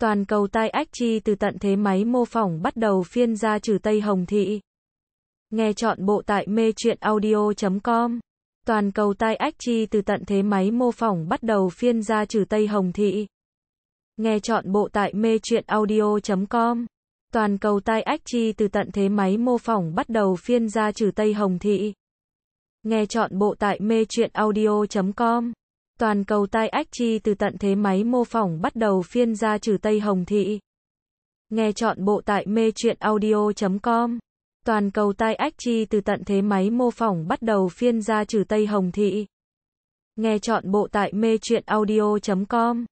toàn cầu tai ách chi từ tận thế máy mô phỏng bắt đầu phiên ra trừ Tây Hồng Thị. Nghe chọn bộ tại mê chuyện audio.com. Toàn cầu tai ách chi từ tận thế máy mô phỏng bắt đầu phiên ra trừ Tây Hồng Thị. Nghe chọn bộ tại mê chuyện audio.com. Toàn cầu tai ách chi từ tận thế máy mô phỏng bắt đầu phiên ra trừ Tây Hồng Thị. Nghe chọn bộ tại mê chuyện audio.com toàn cầu tai ách chi từ tận thế máy mô phỏng bắt đầu phiên ra trừ Tây Hồng Thị. Nghe chọn bộ tại mê truyện audio.com. Toàn cầu tai ách chi từ tận thế máy mô phỏng bắt đầu phiên ra trừ Tây Hồng Thị. Nghe chọn bộ tại mê truyện audio.com.